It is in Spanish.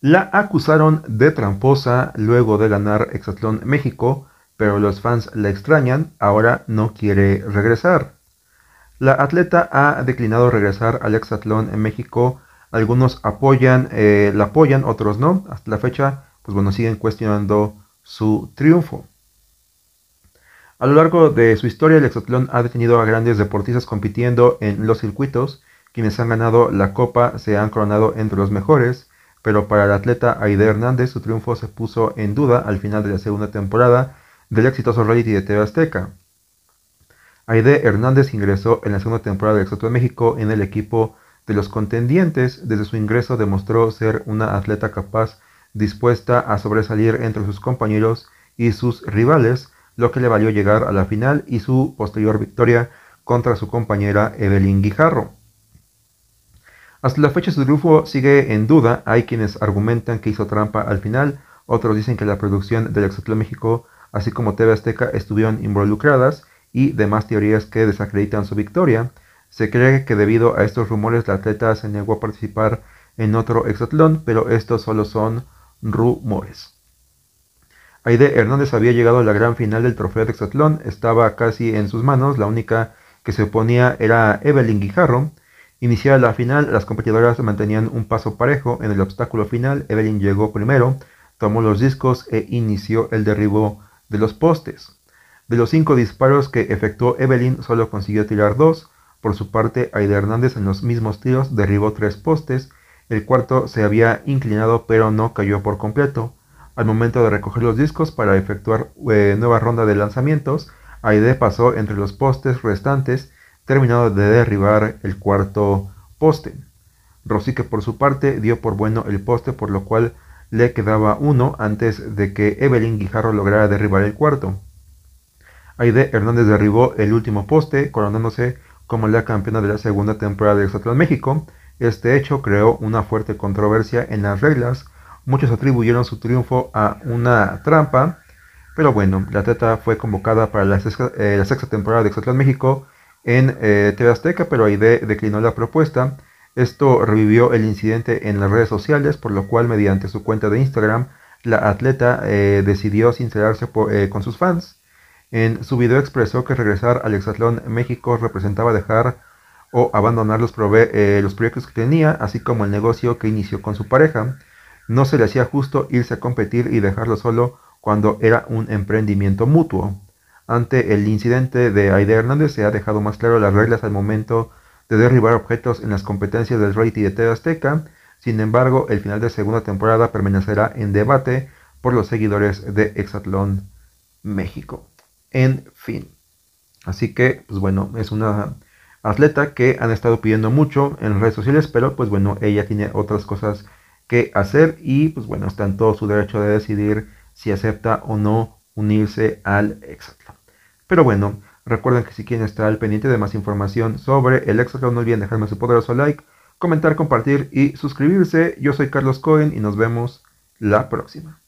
La acusaron de tramposa luego de ganar Hexatlón México, pero los fans la extrañan, ahora no quiere regresar. La atleta ha declinado regresar al Hexatlón en México. Algunos apoyan, eh, la apoyan, otros no. Hasta la fecha, pues bueno, siguen cuestionando su triunfo. A lo largo de su historia, el Hexatlón ha detenido a grandes deportistas compitiendo en los circuitos. Quienes han ganado la copa se han coronado entre los mejores pero para el atleta Aide Hernández su triunfo se puso en duda al final de la segunda temporada del exitoso reality de TV Azteca. Aide Hernández ingresó en la segunda temporada del Exoto de México en el equipo de los contendientes. Desde su ingreso demostró ser una atleta capaz, dispuesta a sobresalir entre sus compañeros y sus rivales, lo que le valió llegar a la final y su posterior victoria contra su compañera Evelyn Guijarro. Hasta la fecha su triunfo sigue en duda. Hay quienes argumentan que hizo trampa al final, otros dicen que la producción del Exatlón México, así como TV Azteca, estuvieron involucradas y demás teorías que desacreditan su victoria. Se cree que debido a estos rumores la atleta se negó a participar en otro exatlón, pero estos solo son rumores. Aide Hernández había llegado a la gran final del trofeo de exatlón, estaba casi en sus manos, la única que se oponía era Evelyn Guijarro, Iniciada la final, las competidoras mantenían un paso parejo. En el obstáculo final, Evelyn llegó primero, tomó los discos e inició el derribo de los postes. De los cinco disparos que efectuó Evelyn, solo consiguió tirar dos. Por su parte, Aide Hernández en los mismos tiros derribó tres postes. El cuarto se había inclinado pero no cayó por completo. Al momento de recoger los discos para efectuar eh, nueva ronda de lanzamientos, Aide pasó entre los postes restantes terminado de derribar el cuarto poste. Rosique por su parte dio por bueno el poste por lo cual le quedaba uno antes de que Evelyn Guijarro lograra derribar el cuarto. Aide Hernández derribó el último poste, coronándose como la campeona de la segunda temporada de Exatlán México. Este hecho creó una fuerte controversia en las reglas. Muchos atribuyeron su triunfo a una trampa, pero bueno, la teta fue convocada para la sexta, eh, temporada de Exatlán México en eh, TV Azteca, pero Aide declinó la propuesta. Esto revivió el incidente en las redes sociales, por lo cual mediante su cuenta de Instagram, la atleta eh, decidió sincerarse eh, con sus fans. En su video expresó que regresar al Exatlón México representaba dejar o abandonar los, eh, los proyectos que tenía, así como el negocio que inició con su pareja. No se le hacía justo irse a competir y dejarlo solo cuando era un emprendimiento mutuo. Ante el incidente de Aide Hernández se ha dejado más claro las reglas al momento de derribar objetos en las competencias del rating de TV Azteca. Sin embargo, el final de segunda temporada permanecerá en debate por los seguidores de Exatlón México. En fin. Así que, pues bueno, es una atleta que han estado pidiendo mucho en redes sociales, pero pues bueno, ella tiene otras cosas que hacer y pues bueno, está en todo su derecho de decidir si acepta o no unirse al Exatlón. Pero bueno, recuerden que si quieren estar al pendiente de más información sobre el Exacto, no olviden dejarme su poderoso like, comentar, compartir y suscribirse. Yo soy Carlos Cohen y nos vemos la próxima.